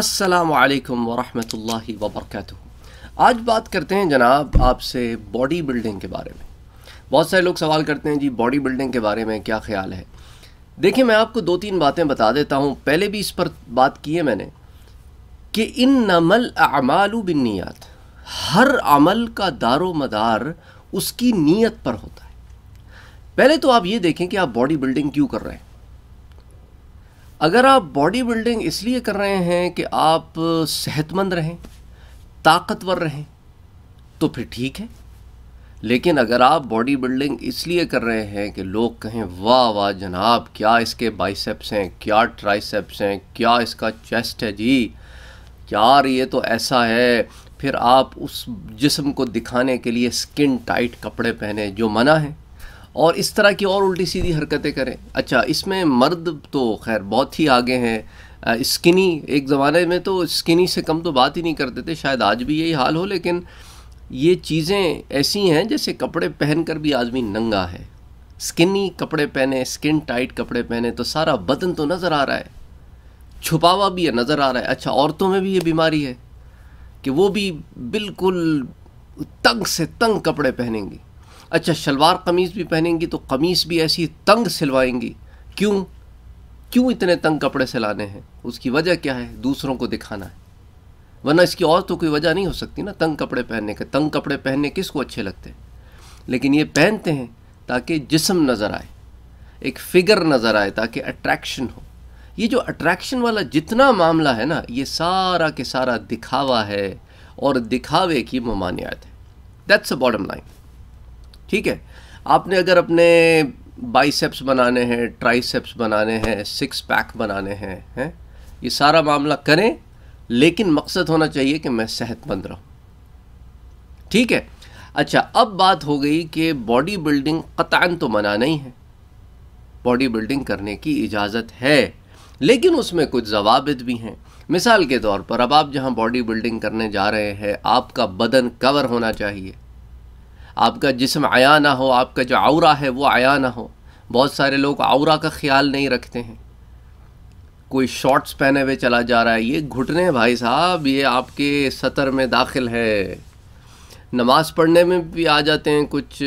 असलकम वरहमत ला आज बात करते हैं जनाब आपसे बॉडी बिल्डिंग के बारे में बहुत सारे लोग सवाल करते हैं जी बॉडी बिल्डिंग के बारे में क्या ख्याल है देखिए मैं आपको दो तीन बातें बता देता हूँ पहले भी इस पर बात की है मैंने कि इन नमल अमाल बिन नीयत हर अमल का दारो मदार उसकी नीयत पर होता है पहले तो आप ये देखें कि आप बॉडी बिल्डिंग क्यों कर रहे हैं अगर आप बॉडी बिल्डिंग इसलिए कर रहे हैं कि आप सेहतमंद रहें ताकतवर रहें तो फिर ठीक है लेकिन अगर आप बॉडी बिल्डिंग इसलिए कर रहे हैं कि लोग कहें वाह वाह जनाब क्या इसके बाइसेप्स हैं क्या ट्राइसेप्स हैं क्या इसका चेस्ट है जी यार ये तो ऐसा है फिर आप उस जिस्म को दिखाने के लिए स्किन टाइट कपड़े पहने जो मना है और इस तरह की और उल्टी सीधी हरकतें करें अच्छा इसमें मर्द तो खैर बहुत ही आगे हैं स्किनी एक ज़माने में तो स्किनी से कम तो बात ही नहीं करते थे शायद आज भी यही हाल हो लेकिन ये चीज़ें ऐसी हैं जैसे कपड़े पहन कर भी आदमी नंगा है स्किनी कपड़े पहने स्किन टाइट कपड़े पहने तो सारा बदन तो नज़र आ रहा है छुपावा भी है नज़र आ रहा है अच्छा औरतों में भी ये बीमारी है कि वो भी बिल्कुल तंग से तंग कपड़े पहनेंगी अच्छा शलवार कमीज़ भी पहनेंगी तो कमीज़ भी ऐसी तंग सिलवाएंगी क्यों क्यों इतने तंग कपड़े सिलाने हैं उसकी वजह क्या है दूसरों को दिखाना है वरना इसकी और तो कोई वजह नहीं हो सकती ना तंग कपड़े पहनने के तंग कपड़े पहनने किसको अच्छे लगते हैं लेकिन ये पहनते हैं ताकि जिसम नज़र आए एक फिगर नज़र आए ताकि अट्रैक्शन हो ये जो अट्रैक्शन वाला जितना मामला है ना ये सारा के सारा दिखावा है और दिखावे की ममानियात है दैट्स अ बॉटम लाइन ठीक है आपने अगर अपने बाइसेप्स बनाने हैं ट्राइसेप्स बनाने हैं सिक्स पैक बनाने हैं है? ये सारा मामला करें लेकिन मकसद होना चाहिए कि मैं सेहतमंद रहूँ ठीक है अच्छा अब बात हो गई कि बॉडी बिल्डिंग कतान तो मना नहीं है बॉडी बिल्डिंग करने की इजाज़त है लेकिन उसमें कुछ जवाबित भी हैं मिसाल के तौर पर अब आप जहाँ बॉडी बिल्डिंग करने जा रहे हैं आपका बदन कवर होना चाहिए आपका जिसम आया ना हो आपका जो आवरा है वो आया ना हो बहुत सारे लोग आवरा का ख्याल नहीं रखते हैं कोई शॉर्ट्स पहने हुए चला जा रहा है ये घुटने भाई साहब ये आपके सतर में दाखिल है नमाज़ पढ़ने में भी आ जाते हैं कुछ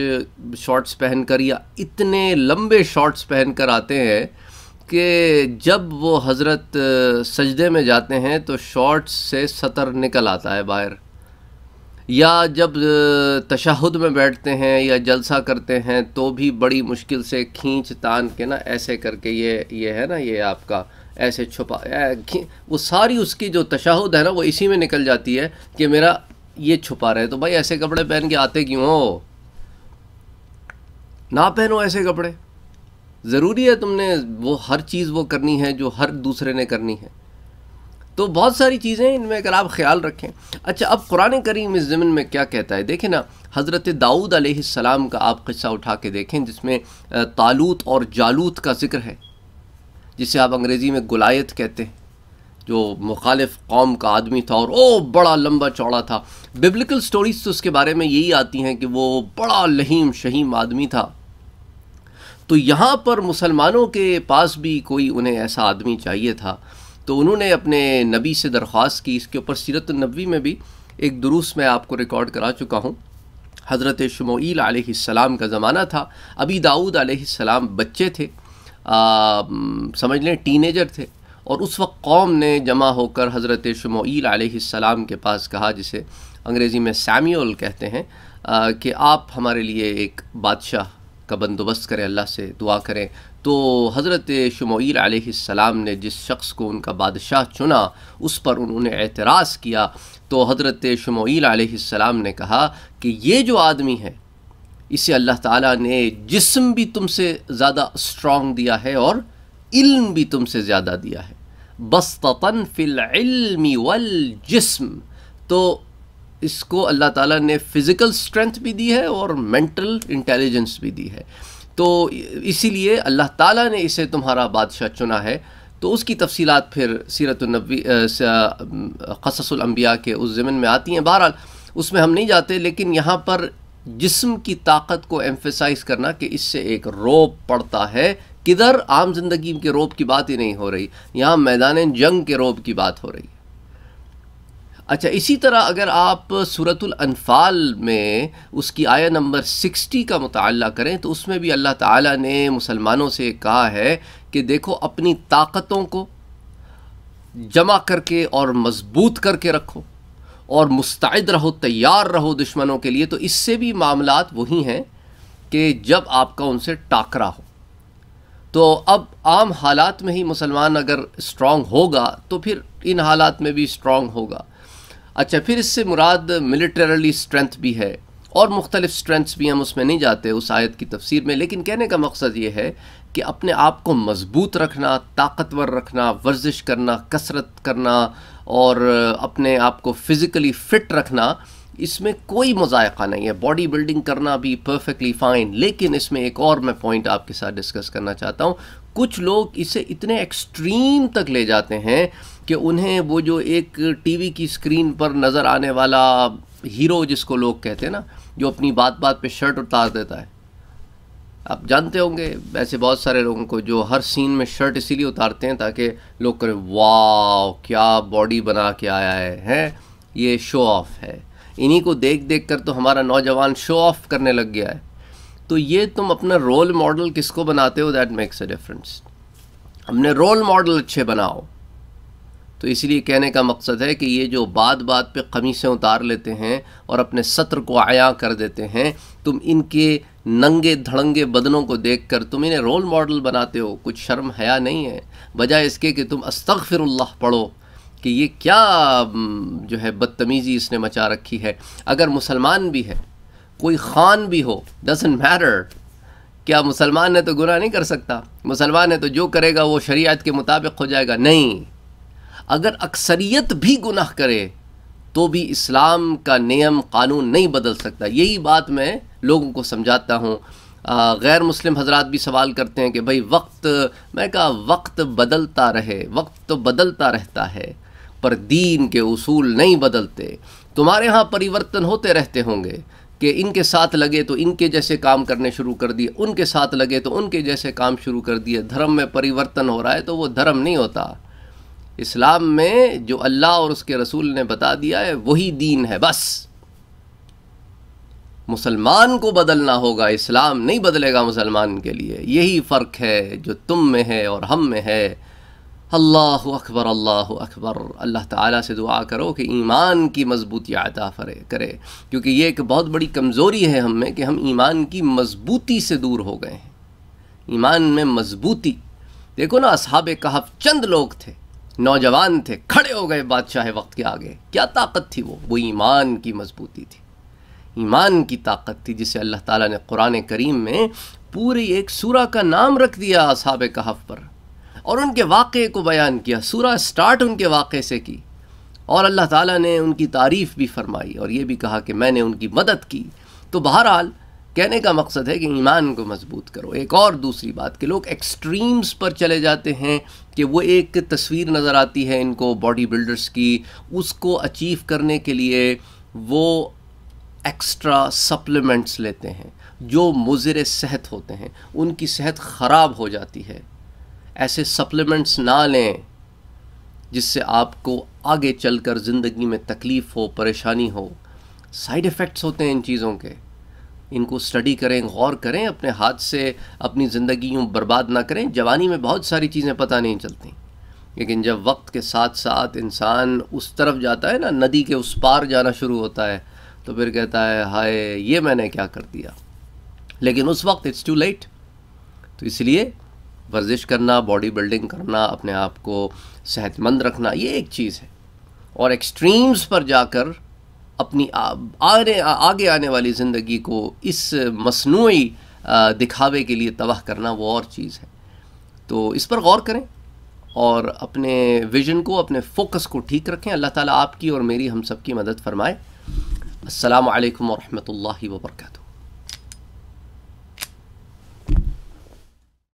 शॉर्ट्स पहन कर या इतने लंबे शॉर्ट्स पहन कर आते हैं कि जब वो हज़रत सजदे में जाते हैं तो शॉर्ट्स से सतर निकल आता है बाहर या जब तशहद में बैठते हैं या जलसा करते हैं तो भी बड़ी मुश्किल से खींच तान के ना ऐसे करके ये ये है ना ये आपका ऐसे छुपा वो सारी उसकी जो तशाहद है ना वो इसी में निकल जाती है कि मेरा ये छुपा रहे तो भाई ऐसे कपड़े पहन के आते क्यों हो ना पहनो ऐसे कपड़े ज़रूरी है तुमने वो हर चीज़ वो करनी है जो हर दूसरे ने करनी है तो बहुत सारी चीज़ें इनमें अगर आप ख्याल रखें अच्छा अब कुरान करीम इस ज़मीन में क्या कहता है देखें ना हज़रत दाऊद आसमाम का आप क़स्सा उठा के देखें जिसमें तालूत और जालूत का ज़िक्र है जिसे आप अंग्रेज़ी में गुलायत कहते हैं जो मुखालिफ कौम का आदमी था और ओ बड़ा लंबा चौड़ा था बिब्लिकल स्टोरीज तो उसके बारे में यही आती हैं कि वो बड़ा लहीम शहीम आदमी था तो यहाँ पर मुसलमानों के पास भी कोई उन्हें ऐसा आदमी चाहिए था तो उन्होंने अपने नबी से दरख्वास्त की इसके ऊपर सीरत नबी में भी एक दुरुस मैं आपको रिकॉर्ड करा चुका हूँ हज़रत शमील आसमाम का ज़माना था अभी दाऊद आसमाम बच्चे थे आ, समझ लें टीनेजर थे और उस वक्त कौम ने जमा होकर हज़रत शमील आसमाम के पास कहा जिसे अंग्रेज़ी में सैम्यूल कहते हैं आ, कि आप हमारे लिए एक बादशाह का बंदोबस्त करें अल्लाह से दुआ करें तो हज़रत शमीर आसमाम ने जिस शख्स को उनका बादशाह चुना उस पर उन्होंने एतराज़ किया तो हज़रत शमीर आसमाम ने कहा कि ये जो आदमी है इसे अल्लाह ताला ने जिस्म भी तुमसे ज़्यादा स्ट्रॉन्ग दिया है और इल्म भी तुमसे ज़्यादा दिया है बस्तन फ़िल्मी वल जिस्म तो इसको अल्लाह ताला ने फ़िज़िकल स्ट्रेंथ भी दी है और मेंटल इंटेलिजेंस भी दी है तो इसीलिए अल्लाह ताला ने इसे तुम्हारा बादशाह चुना है तो उसकी तफसीलात फिर सीरतनबी कससलम्बिया के उस ज़मन में आती हैं बहरहाल उसमें हम नहीं जाते लेकिन यहाँ पर जिस्म की ताकत को एम्फेसाइज करना कि इससे एक रोब पड़ता है किधर आम जिंदगी के रोब की बात ही नहीं हो रही यहाँ मैदान जंग के रोब की बात हो रही अच्छा इसी तरह अगर आप सूरतुल अनफाल में उसकी आया नंबर सिक्सटी का मताल करें तो उसमें भी अल्लाह ताला ने मुसलमानों से कहा है कि देखो अपनी ताकतों को जमा करके और मजबूत करके रखो और मुस्तैद रहो तैयार रहो दुश्मनों के लिए तो इससे भी मामला वही हैं कि जब आपका उनसे टाकरा हो तो अब आम हालात में ही मुसलमान अगर स्ट्रांग होगा तो फिर इन हालात में भी स्ट्रांग होगा अच्छा फिर इससे मुराद मिलिटरली स्ट्रेंथ भी है और मुख्तलिफ स्ट्रेंथ्स भी हम उसमें नहीं जाते उस आयत की तफसीर में लेकिन कहने का मकसद ये है कि अपने आप को मजबूत रखना ताकतवर रखना वर्जिश करना कसरत करना और अपने आप को फ़िज़िकली फ़िट रखना इसमें कोई मजायका नहीं है बॉडी बिल्डिंग करना भी परफेक्टली फ़ाइन लेकिन इसमें एक और मैं पॉइंट आपके साथ डिस्कस करना चाहता हूँ कुछ लोग इसे इतने एक्सट्रीम तक ले जाते हैं कि उन्हें वो जो एक टीवी की स्क्रीन पर नज़र आने वाला हीरो जिसको लोग कहते हैं ना जो अपनी बात बात पे शर्ट उतार देता है आप जानते होंगे वैसे बहुत सारे लोगों को जो हर सीन में शर्ट इसीलिए उतारते हैं ताकि लोग करें वाह क्या बॉडी बना के आया है हैं ये शो ऑफ है इन्हीं को देख देख कर तो हमारा नौजवान शो ऑफ करने लग गया है तो ये तुम अपना रोल मॉडल किसको बनाते हो दैट मेक्स अ डिफरेंस हमने रोल मॉडल अच्छे बनाओ तो इसलिए कहने का मकसद है कि ये जो बात बात पे कमीसें उतार लेते हैं और अपने सत्र को आया कर देते हैं तुम इनके नंगे धड़ंगे बदनों को देख कर तुम इन्हें रोल मॉडल बनाते हो कुछ शर्म हया नहीं है बजाय इसके कि तुम अस्तफ़िर पढ़ो कि ये क्या जो है बदतमीज़ी इसने मचा रखी है अगर मुसलमान भी है कोई खान भी हो डजेंट मैटर क्या मुसलमान है तो गुनाह नहीं कर सकता मुसलमान है तो जो करेगा वो शरीयत के मुताबिक हो जाएगा नहीं अगर अक्सरियत भी गुनाह करे तो भी इस्लाम का नियम कानून नहीं बदल सकता यही बात मैं लोगों को समझाता हूँ गैर मुस्लिम हजरात भी सवाल करते हैं कि भाई वक्त मैं कहा वक्त बदलता रहे वक्त तो बदलता रहता है पर दीन के उसूल नहीं बदलते तुम्हारे यहाँ परिवर्तन होते रहते होंगे कि इनके साथ लगे तो इनके जैसे काम करने शुरू कर दिए उनके साथ लगे तो उनके जैसे काम शुरू कर दिए धर्म में परिवर्तन हो रहा है तो वो धर्म नहीं होता इस्लाम में जो अल्लाह और उसके रसूल ने बता दिया है वही दीन है बस मुसलमान को बदलना होगा इस्लाम नहीं बदलेगा मुसलमान के लिए यही फ़र्क है जो तुम में है और हम में है अल्लाह अकबर अल्लाह अकबर अल्लाह ताला से दुआ करो कि ईमान की मजबूती अता फरे करे क्योंकि ये एक बहुत बड़ी कमज़ोरी है हम में कि हम ईमान की मजबूती से दूर हो गए हैं ईमान में मजबूती देखो ना असहाब कहफ चंद लोग थे नौजवान थे खड़े हो गए बादशाह वक्त के आगे क्या ताकत थी वो वो ईमान की मजबूती थी ईमान की ताकत थी जिसे अल्लाह ताला ने कुरान करीम में पूरी एक सूरा का नाम रख दिया असहाब कहफ पर और उनके वाक़े को बयान किया सूरा स्टार्ट उनके वाक़े से की और अल्लाह ताला ने उनकी तारीफ़ भी फरमाई और ये भी कहा कि मैंने उनकी मदद की तो बहरहाल कहने का मकसद है कि ईमान को मजबूत करो एक और दूसरी बात कि लोग एक्सट्रीम्स पर चले जाते हैं कि वो एक तस्वीर नज़र आती है इनको बॉडी बिल्डर्स की उसको अचीव करने के लिए वो एक्स्ट्रा सप्लीमेंट्स लेते हैं जो मुज़र सेहत होते हैं उनकी सेहत ख़राब हो जाती है ऐसे सप्लीमेंट्स ना लें जिससे आपको आगे चलकर ज़िंदगी में तकलीफ़ हो परेशानी हो साइड इफ़ेक्ट्स होते हैं इन चीज़ों के इनको स्टडी करें गौर करें अपने हाथ से अपनी ज़िंदगी यूँ बर्बाद ना करें जवानी में बहुत सारी चीज़ें पता नहीं चलती लेकिन जब वक्त के साथ साथ इंसान उस तरफ जाता है ना नदी के उस पार जाना शुरू होता है तो फिर कहता है हाय ये मैंने क्या कर दिया लेकिन उस वक्त इट्स टू लेट तो इसलिए वर्जिश करना बॉडी बिल्डिंग करना अपने आप को सेहतमंद रखना ये एक चीज़ है और एक्सट्रीम्स पर जाकर अपनी आने आगे आने वाली ज़िंदगी को इस मसनू दिखावे के लिए तबाह करना वो और चीज़ है तो इस पर गौर करें और अपने विजन को अपने फोकस को ठीक रखें अल्लाह ताला आपकी और मेरी हम सब की मदद फरमाए अल्लाम वालेकुम वरहमतुल्लाहि